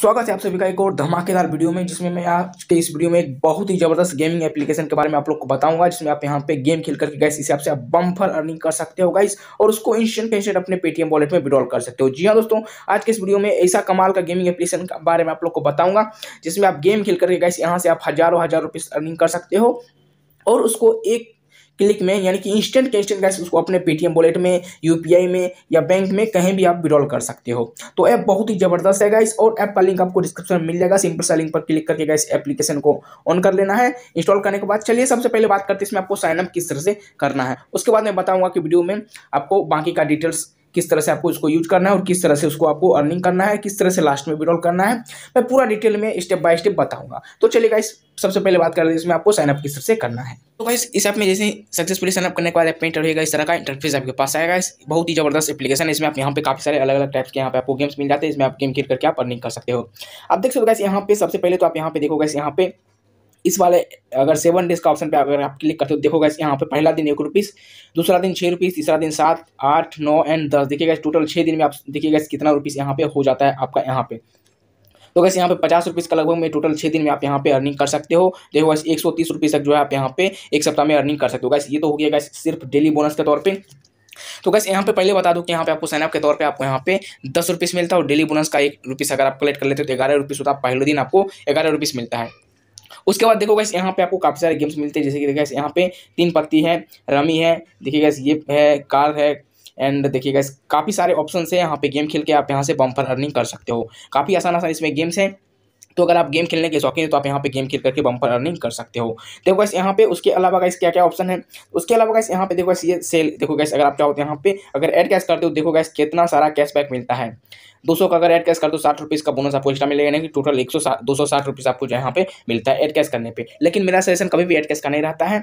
स्वागत है आप सभी का एक और धमाकेदार वीडियो में जिसमें मैं आज के इस वीडियो में एक बहुत ही ज़बरदस्त गेमिंग एप्लीकेशन के बारे में आप लोग को बताऊंगा जिसमें आप यहाँ पे गेम खेल करके गैस इस हिसाब से आप बम्फर अर्निंग कर सकते हो गाइस और उसको इंस्टेंट पे इंस्टेंट अपने पेटीएम वॉलेट में विड्रॉल कर सकते हो जी हाँ दोस्तों आज के इस वीडियो में ऐसा कमाल का गेमिंग एप्लीकेशन के बारे में आप लोग को बताऊंगा जिसमें आप गेम खेल करके गैस यहाँ से आप हज़ारों हज़ार रुपीज अर्निंग कर सकते हो और उसको एक क्लिक में यानी कि इंस्टेंट के इंस्टेंट गैस उसको अपने पेटीएम वॉलेट में यू में या बैंक में कहीं भी आप विड्रॉल कर सकते हो तो ऐप बहुत ही ज़बरदस्त है गाइस और ऐप का लिंक आपको डिस्क्रिप्शन में मिल जाएगा सिंपल सा लिंक पर क्लिक करके गैस एप्लीकेशन को ऑन कर लेना है इंस्टॉल करने के बाद चलिए सबसे पहले बात करते हैं इसमें आपको साइनअप किस तरह से करना है उसके बाद मैं बताऊँगा कि वीडियो में आपको बाकी का डिटेल्स किस तरह से आपको इसको यूज करना है और किस तरह से उसको आपको अर्निंग करना है किस तरह से लास्ट में विड्रॉल करना है मैं पूरा डिटेल में स्टेप बाय स्टेप बताऊंगा तो चलिए गाइस सबसे पहले बात कर रहे हैं इसमें आपको साइनअप किस तरह से करना है तो गाइस इस ऐप में जैसे सक्सेसफुली साइनअप करने के बाद पेंट रहेगा इस तरह का इंटरफेस आपके पास आएगा इस बहुत ही जबरदस्त एप्लीकेशन है इसमें आप यहाँ पे काफी सारे अलग अलग टाइप्स के यहाँ पे आपको गेम्स मिल जाते हैं इसमें आप गेम खेल करके आप अर्निंग कर सकते हो आप देख सकते हो गाइस यहाँ पे सबसे पहले तो आप यहाँ पे देखो गाइस यहाँ पे इस वाले अगर सेवन डेज का ऑप्शन पे अगर आप क्लिक करते हो देखो गैस यहाँ पे पहला दिन एक रुपीस दूसरा दिन छः रुपीस तीसरा दिन सात आठ नौ एंड दस देखिए गैस टोटल छः दिन में आप देखिए गैस कितना रुपीस यहाँ पे हो जाता है आपका यहाँ पे तो वैसे यहाँ पे पचास रुपीज़ का लगभग में टोटल छः दिन में आप यहाँ पे अर्निंग कर सकते हो देखो वैसे एक सौ तीस रुपीज़ तक जो है आप यहाँ पे एक सप्ताह में अर्निंग कर सकते हो गैस ये तो हो गया गैस सिर्फ डेली बोनस के तौर पर तो गैस यहाँ पे पहले बता दूँ कि यहाँ पे आपको साइनअप के तौर पे आपको यहाँ पे दस रुपीस मिलता है और डेली बोनस का एक रुपीस अगर आप कलेक्ट कर लेते हो तो ग्यारह रुपीस होता है पहले दिन आपको ग्यारह रुपीस मिलता है उसके बाद देखो गैस यहाँ पे आपको काफ़ी सारे गेम्स मिलते हैं जैसे कि देखिए यहाँ पे तीन पत्ती है रमी है देखिए गैस ये है कार है एंड देखिए गैस काफ़ी सारे ऑप्शन है यहाँ पे गेम खेल के आप यहाँ से बम्पर अर्निंग कर सकते हो काफ़ी आसान आसान इसमें गेम्स हैं तो अगर आप गेम खेलने के शौकीन हैं तो आप यहाँ पे गेम खेल करके बम्पर अर्निंग कर सकते हो देखो गैस यहाँ पे उसके अलावा गैस क्या क्या ऑप्शन है उसके अलावा गैस यहाँ पे देखो गैस ये सेल देखो गैस अगर आप चाहो तो यहाँ पे अगर एड कैश करते हो देखो गैस कितना सारा कैशबैक मिलता है दो सौ का अगर एड कैश कर दो साठ रुपीज़ का बोनस आपको एक्स्ट्रा मिलेगा यानी कि टोटल एक सौ दो सौ साठ रुपीज़ आपको यहाँ पे मिलता है एड कैश करने पे लेकिन मेरा सेशन कभी भी एड कैश का नहीं रहता है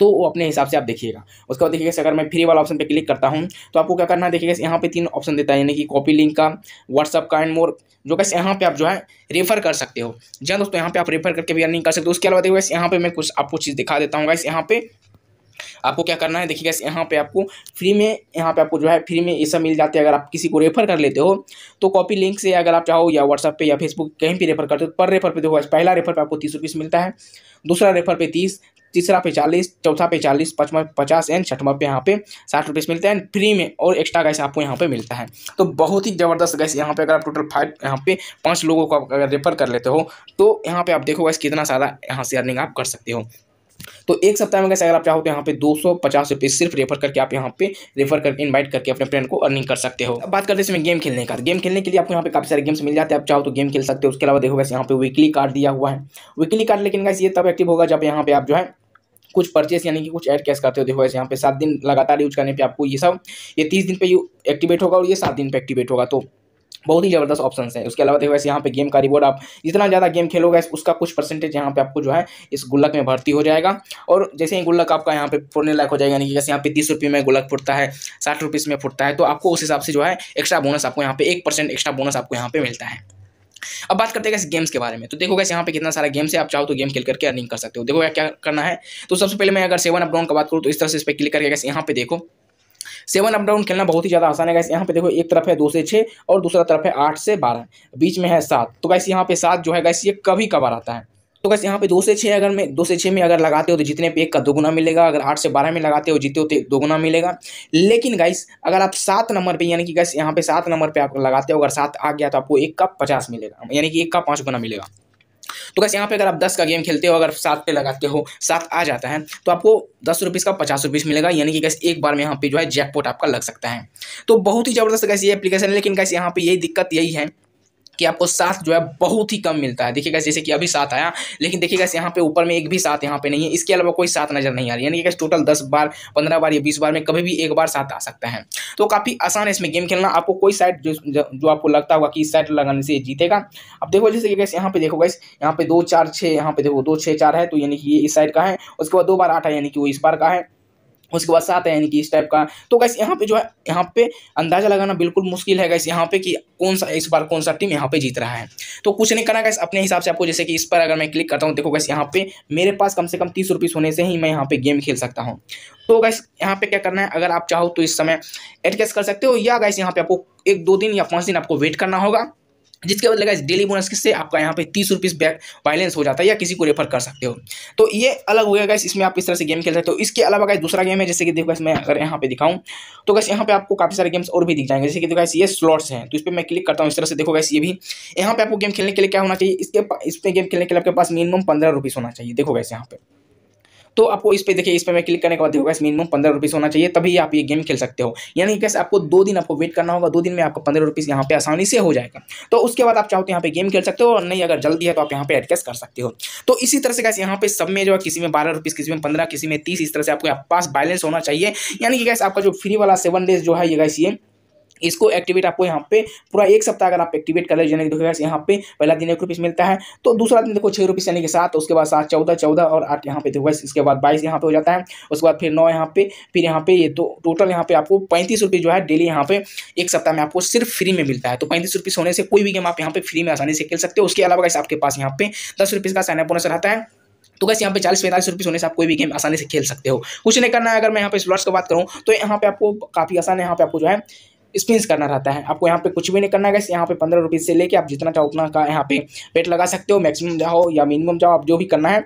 तो वो अपने हिसाब से आप देखिएगा उसके बाद देखिएगा अगर मैं फ्री वाला ऑप्शन पे क्लिक करता हूँ तो आपको क्या करना है देखिएगा यहाँ पे तीन ऑप्शन देता है यानी कि कॉपी लिंक का व्हाट्सअप का एंड मोर जो कैसे यहाँ पे आप जो है रेफर कर सकते हो जहाँ दोस्तों यहाँ पे आप रेफर करके भी अर्निंग कर सकते हो उसके अलावा देखिए यहाँ पे मैं कुछ आपको चीज़ दिखा देता हूँ गैस यहाँ पे आपको क्या करना है देखिए गैस यहाँ पे आपको फ्री में यहाँ पे आपको जो है फ्री में ये सब मिल जाते हैं अगर आप किसी को रेफर कर लेते हो तो कॉपी लिंक से अगर आप चाहो या व्हाट्सअप पे या फेसबुक कहीं भी रेफर करते हो तो पर रेफर पे देखो पहला रेफर पे आपको तीस रुपीस मिलता है दूसरा रेफर पे तीस तीसरा पे चालीस चौथा पे चालीस पचवा पचास एंड छठवा पे यहाँ पे साठ रुपीस मिलते हैं फ्री में और एक्स्ट्रा गैस आपको यहाँ पे मिलता है तो बहुत ही ज़बरदस्त गैस यहाँ पे अगर आप टोटल फाइव यहाँ पे पांच लोगों को अगर रेफर कर लेते हो तो यहाँ पे आप देखो गैस कितना सारा यहाँ से अर्निंग आप कर सकते हो तो एक सप्ताह में कैसे अगर आप चाहो तो यहाँ पे दो सौ पचास रुपये सिर्फ रेफर करके आप यहाँ पे रेफर करके इनवाइट करके अपने फ्रेंड को अर्निंग कर सकते हो बात करते हैं इसमें गेम खेलने का गेम खेलने के लिए आपको यहाँ पे काफी सारे गेम्स मिल जाते हैं आप चाहो तो गेम खेल सकते हो उसके अलावा देखो वैसे यहाँ पे वीकली कार्ड दिया हुआ है वीकली कार्ड लेकिन वैसे ये तब एक्टिव होगा जब यहाँ पे आप जो है कुछ परचेस यानी कि कुछ ऐड कैश करते हो देखो वैसे यहाँ पे सात दिन लगातार यूज करने पर आपको ये सब ये तीस दिन पे एक्टिवेट होगा और ये सात दिन पर एक्टिवेट होगा तो बहुत ही ज़बरदस्त ऑप्शन है उसके अलावा देखो वैसे यहाँ पे गेम का रिवॉर्ड आप जितना ज़्यादा गेम खेलोगे उसका कुछ परसेंटेज यहाँ पे आपको जो है इस गुल्लक में भर्ती हो जाएगा और जैसे ही गुल्लक आपका यहाँ पे फोड़ने लायक हो जाएगा यानी कि जैसे यहाँ पे तीस रुपये में गुल्लक फुटता है साठ रुपीज़ में फुटता है तो आपको उस हिसाब से जो है एक्स्ट्रा बोनस आपको यहाँ पे एक परसेंट एक्स्ट्रा बोनस आपको यहाँ पे मिलता है अब बात करते हैं इस गेम्स के बारे में तो देखो कैसे यहाँ पे कितना सारा गेम्स है आप चाहो तो गेम खेल करके अर्निंग कर सकते हो देखो क्या करना है तो सबसे पहले मैं अगर सेवन अप डाउन का बात करूँ तो इस तरह से इस पर क्लिक करके कैसे यहाँ पे देखो सेवन अप डाउन खेलना बहुत ही ज़्यादा आसान है गैस यहाँ पे देखो एक तरफ है दो से छः और दूसरा तरफ है आठ से बारह बीच में है सात तो गैस यहाँ पे सात जो है गैस ये कभी कभार आता है तो गैस यहाँ पे दो से छः अगर मैं दो से छः में अगर लगाते हो तो जितने पे एक का दोगुना मिलेगा अगर आठ से बारह में लगाते हो जीते हो तो दोगुना मिलेगा लेकिन गाइस अगर आप सात नंबर पे यानी कि गैस यहाँ पे सात नंबर पे आप लगाते हो अगर सात आ गया तो आपको एक का पचास मिलेगा यानी कि एक का पाँच गुना मिलेगा तो कैसे यहाँ पे अगर आप दस का गेम खेलते हो अगर सात पे लगाते हो सात आ जाता है तो आपको दस रुपीज़ का पचास रुपीज़ मिलेगा यानी कि कैसे एक बार में यहाँ पे जो है जैकपॉट आपका लग सकता है तो बहुत ही ज़बरदस्त कैसे ये एप्लीकेशन है लेकिन कैसे यहाँ पे यही दिक्कत यही है कि आपको सात जो है बहुत ही कम मिलता है देखिएगा जैसे कि अभी सात आया लेकिन देखिएगा यहाँ पे ऊपर में एक भी सात यहाँ पे नहीं है इसके अलावा कोई सात नजर नहीं आ रही यानी कि टोटल दस बार पंद्रह बार या बीस बार में कभी भी एक बार सात आ सकता है तो काफ़ी आसान है इसमें गेम खेलना आपको कोई साइड जो जो आपको लगता होगा कि इस साइड लगाने से जीतेगा अब देखो जैसे कि कैसे यहाँ पे देखो गैस यहाँ पे दो चार छः यहाँ पे देखो दो छः चार है तो यानी कि ये इस साइड का है उसके बाद दो बार आठ है यानी कि वो इस बार का है उसके बाद साथ है यानी कि इस टाइप का तो गैस यहाँ पे जो है यहाँ पे अंदाज़ा लगाना बिल्कुल मुश्किल है गैस यहाँ पे कि कौन सा इस बार कौन सा टीम यहाँ पे जीत रहा है तो कुछ नहीं करना गैस अपने हिसाब से आपको जैसे कि इस पर अगर मैं क्लिक करता हूँ देखो गैस यहाँ पे मेरे पास कम से कम तीस रुपीज़ होने से ही मैं यहाँ पे गेम खेल सकता हूँ तो गैस यहाँ पे क्या करना है अगर आप चाहो तो इस समय एडजस्ट कर सकते हो या गैस यहाँ पे आपको एक दो दिन या पाँच दिन आपको वेट करना होगा जिसके बाद लगा डेली बोनस किससे आपका यहाँ पे तीस रुपीस बैक बैलेंस हो जाता है या किसी को रेफर कर सकते हो तो ये अलग हो गया गाइस इसमें आप इस तरह से गेम खेल सकते हो इसके अलावा गाइस दूसरा गेम है जैसे कि देखो गाइस मैं अगर यहाँ पे दिखाऊं तो गैस यहाँ पे आपको काफी सारे गेम्स और भी दिख जाएंगे जैसे कि देखो ये स्लॉट्स हैं तो इस पर मैं क्लिक करता हूँ इस तरह से देखो गैस ये भी यहाँ पे आपको गेम खेलने के लिए क्या होना चाहिए इसके इस पर गेम खेलने के लिए आपके पास मिनिमम पंद्रह रुपीस होना चाहिए देखो गैस यहाँ पर तो आपको इस पर देखिए इस पर मैं क्लिक करने के बाद होगा मिनिमम पंद्रह रुपीज़ होना चाहिए तभी आप ये गेम खेल सकते हो यानी कैसे आपको दो दिन आपको वेट करना होगा दो दिन में आपको पंद्रह रुपीज़ यहाँ पे आसानी से हो जाएगा तो उसके बाद आप चाहो तो यहाँ पे गेम खेल सकते हो और नहीं अगर जल्दी है तो आप यहाँ पे एडजस्ट कर सकते हो तो इसी तरह से कैसे यहाँ पे सब में जो है किसी में बारह रुपीज़ किसी में पंद्रह किसी में तीस इस तरह से आपके पास बैलेंस होना चाहिए यानी कि कैसे आपका जो फ्री वाला सेवन डेज जो है ये गैस ये इसको एक्टिवेट आपको यहाँ पे पूरा एक सप्ताह अगर आप एक्टिवेट कर लेकिन देखो यहाँ पे पहला दिन एक रुपीज़ मिलता है तो दूसरा दिन देखो छः रुपीज़ यानी कि सात उसके बाद सात चौदह चौदह और आठ यहाँ पे देखो गैस इसके बाद बाईस यहाँ पे हो जाता है उसके बाद फिर नौ यहाँ पे फिर यहाँ पे ये तो टोटल यहाँ पे आपको पैंतीस जो है डेली यहाँ पे एक सप्ताह में आपको सिर्फ फ्री में मिलता है तो पैंतीस होने से कोई भी गेम आप यहाँ पे फ्री में आसानी से खेल सकते हो उसके अलावा गैस आपके पास यहाँ पे दस रुपीज़ का साइनअप बोनस रहता है तो कैसे यहाँ पे चालीस पैंतालीस रुपीस होने से आप कोई भी गेम आसानी से खेल सकते हो कुछ नहीं करना है अगर मैं यहाँ पे स्लॉट्स की बात करूँ तो यहाँ पे आपको काफ़ी आसान है यहाँ पे आपको जो है स्पिन करना रहता है आपको यहाँ पे कुछ भी नहीं करना है गैस यहाँ पे पंद्रह रुपीज़ से लेके आप जितना चाहो उतना का यहाँ पे पेट लगा सकते हो मैक्सिमम जाओ या मिनिमम जाओ आप जो भी करना है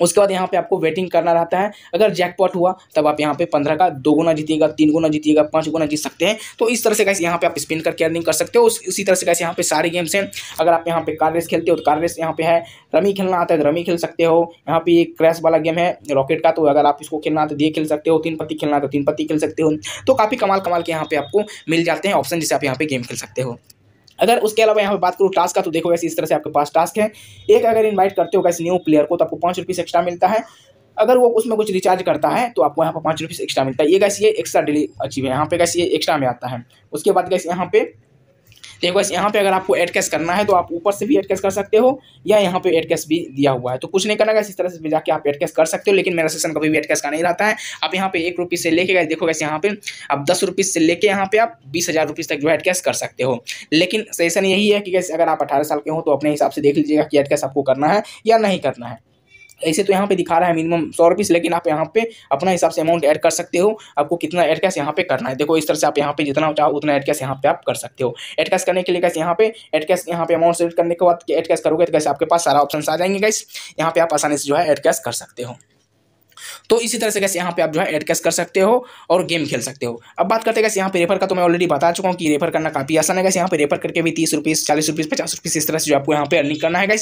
उसके बाद यहाँ पे आपको वेटिंग करना रहता है अगर जैकपॉट हुआ तब आप यहाँ पे पंद्रह का दो गुना जीतिएगा तीन गुना जीतिएगा पाँच गुना जीत सकते हैं तो इस तरह से कैसे यहाँ पे आप स्पिन करके अर्निंग कर सकते हो उस, उसी तरह से कैसे यहाँ पे सारे गेम्स हैं अगर आप यहाँ पे कार रेस खेलते हो तो कार रेस यहाँ पे है रमी खेलना आता है तो रमी खेल सकते हो यहाँ पे एक क्रैश वाला गेम है रॉकेट का तो अगर आप इसको खेलना आता है ये खेल सकते हो तीन पत्ती खेलना आता है तीन पत्ती खेल सकते हो तो काफ़ी कमाल कमाल के यहाँ पे आपको मिल जाते हैं ऑप्शन जिसे आप यहाँ पे गेम खेल सकते हो अगर उसके अलावा यहाँ पर बात करूँ टास्क का तो देखो वैसे इस तरह से आपके पास टास्क है एक अगर इन्वाइट करते हो इस न्यू प्लेयर को तो आपको पाँच रुपीज़ एक्स्ट्रा मिलता है अगर वो उसमें कुछ रिचार्ज करता है तो आपको यहाँ पर पाँच रुपीज़ एक्स्ट्रा मिलता है ये कैसे ये एक्स्ट्रा डेली अचीव है यहाँ पे कैसे ये एक्स्ट्रा में आता है उसके बाद कैसे यहाँ पे तो एक बस यहाँ पे अगर आपको एड कैश करना है तो आप ऊपर से भी एड कैश कर सकते हो या यहाँ पे एड कैश भी दिया हुआ है तो कुछ नहीं करना इस तरह से जाके आप एड कैश कर सकते हो लेकिन मेरा सेशन कभी भी एड कैश का नहीं रहता है आप यहाँ पे एक रुपीज़ से लेके गए देखो कैसे यहाँ पे आप दस रुपीज़ से लेके यहाँ पे आप बीस हज़ार रुपीज़ तक जो एड कैश कर सकते हो लेकिन सेशन यही है कि कैसे अगर आप अठारह साल के हो तो अपने हिसाब से देख लीजिएगा कि एड कैश आपको करना है या नहीं करना है ऐसे तो यहाँ पे दिखा रहा है मिनिमम सौ रुपीस लेकिन आप यहाँ पे अपना हिसाब से अमाउंट ऐड कर सकते हो आपको कितना ऐड कैश यहाँ पे करना है देखो इस तरह से आप यहाँ पे जितना चाहो उतना ऐड कैश यहाँ पे आप कर सकते हो ऐड कैश करने के लिए कैसे यहाँ पे ऐड कैश यहाँ पे अमाउंट सेलेक्ट करने के बाद ऐड कैश करोगे तो कैसे आपके पास सारा ऑप्शन आ जाएंगे कैसे यहाँ पे आप आसानी से जो है ऐड कैश कर सकते हो तो इसी तरह से कैसे यहाँ पे आप जो है एड कैश कर सकते हो और गेम खेल सकते हो अब बात करते हैं कैसे यहाँ पे रेफर का तो मैं ऑलरेडी बता चुका हूँ कि रेफर करना काफ़ी आसान है कैसे यहाँ पे रेफर करके भी तीस रुपीज़ चालीस रुपीज़ पचास रुपीज़ इस तरह से जो आपको यहाँ पे अर्निंग करना है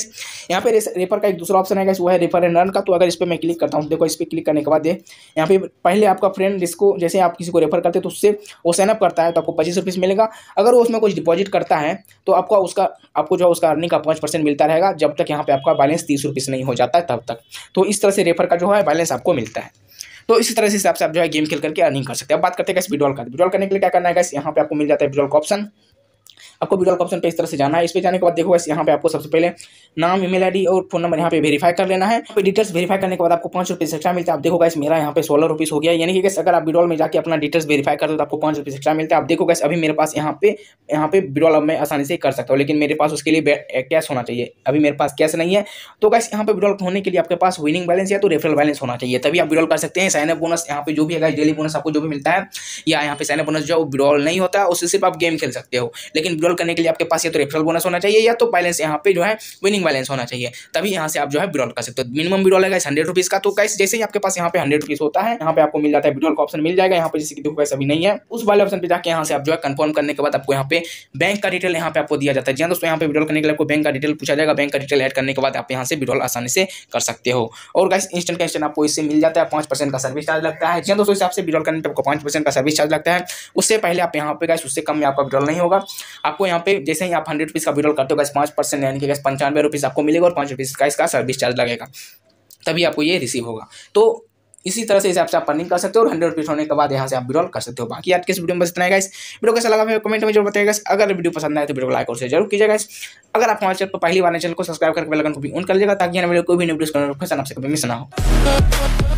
यहाँ पे रेफर का एक दूसरा ऑप्शन है वो है रेफर एंड रन का तो अगर इस पर मैं क्लिक करता हूँ देखो इस पर क्लिक करने के बाद यहाँ पे पहले आपका फ्रेंड जिसको जैसे आप किसी को रेफर करते तो उससे वो साइनअप करता है तो आपको पच्चीस मिलेगा अगर वो उसमें कुछ डिपॉजिट करता है तो आपको उसका आपको जो है उसका अर्निंग का पाँच परसेंट मिलता रहेगा जब तक यहाँ पे आपका बैलेंस तीस नहीं हो जाता है तब तक तो इस तरह से रेफर का जो है बैलेंस आपको आपको मिलता है तो इसी तरह से हिसाब से आप जो है गेम खेल करके अर्निंग कर सकते हैं अब बात करते हैं विड्रॉल का विड्रॉल करने के लिए क्या करना है यहाँ पे आपको मिल जाता है विड्रॉल का ऑप्शन आपको विड्रॉल ऑप्शन पे इस तरह से जाना है इस पर जाने के बाद देखो बस यहाँ पे आपको सबसे पहले नाम ईमेल आईडी और फोन नंबर यहाँ पे वेरीफाई कर लेना है पे डिटेल्स वेरीफाई करने के बाद आपको पाँच रुपीज़ एक्स्ट्रा मिलता है आप देखो गैस मेरा यहाँ पे सोलह रुपीज़ हो गया यानी कि अगर आप विड्रॉल में जाकर अपना डिटेल्स वेरीफाई कर दो तो आपको पाँच रुपीज़ एक्स्ट्रा मिलता है आप देखो गैस अभी मेरे पास यहाँ पे यहाँ पे विड्रॉल अब मैं आसानी से कर सकता हूँ लेकिन मेरे पास उसके लिए कैश eh, होना चाहिए अभी मेरे पास कैश नहीं है तो गैस यहाँ पे विड्रॉल होने के लिए आपके पास विनिंग बैलेंस या तो रेफरल बैलेंस होना चाहिए तभी आप विड्रॉल कर सकते हैं साइन बोनस यहाँ पे जो भी है डेली बोनस आपको जो भी मिलता है या यहाँ पे साइन बोनस जो विड्रॉल नहीं होता उससे सिर्फ आप गेम खेल सकते हो लेकिन विड्रॉल करने के लिए आपके पास या तो रेफरल बोनस होना चाहिए या तो बैलेंस यहाँ पे जो है विनिंग बैलेंस होना चाहिए तभी यहाँ से आप जो है विड्रॉल कर सकते हो मिनिमम विड्रॉल है हंड्रेड रुपीज़ का तो कैसे जैसे ही आपके पास यहाँ पे हंड्रेड रुपीज़ होता है यहाँ पे आपको मिल जाता है विड्रॉल का ऑप्शन मिल जाएगा यहाँ पर जैसे कि देखो कैसे अभी नहीं है उस वाले ऑप्शन पर जाकर यहाँ से आप जो है कन्फर्म करने के बाद आपको यहाँ पे बैंक का डिटेल यहाँ पे आपको दिया जाता है जहाँ दोस्तों यहाँ पे विड्रॉल करने के लिए आपको बैंक का डिटेल पूछा जाएगा बैंक का डिटेल एड करने के बाद आप यहाँ से विड्रॉल आसानी से कर सकते हो और गैस इंस्टेंट का आपको इससे मिल जाता है पांच परसेंट का सर्विस चार्ज लगता है जहाँ दोस्तों हिसाब से विड्रॉल करने पर आपको पांच परसेंट का सर्विस चार्ज लगता है उससे पहले आप यहाँ पे गैस उससे कम में आपका विड्रॉल नहीं होगा आप आपको यहाँ पे जैसे ही आप हंड्रेड रुपीज़ का विड्रॉल करते हो गए पाँच परसेंट यानी कि गैस पंचानवे रुपीज़ आपको मिलेगा और पाँच रुपीज़ का इसका सर्विस चार्ज लगेगा तभी आपको ये रिसीव होगा तो इसी तरह से हिसाब से आप अर्निंग कर सकते हो और हंड्रेड रुपीज़ होने के बाद यहाँ से आप विड्रॉल कर सकते हो बाकी आज के इस वीडियो में बस इतना है गाइस वीडियो कैसा लगा मेरे कमेंट में जरूर बताएगा अगर वीडियो पसंद आए तो वीडियो को लाइक और शेयर जरूर कीजिएगा अगर आप हमारे चैनल पर पहली बार चैनल को सब्सक्राइब करके बेल आइकन को भी ऑन कर लीजिएगा ताकि हमारे कोई भी नोटिफिकेशन आपसे कभी मिस ना हो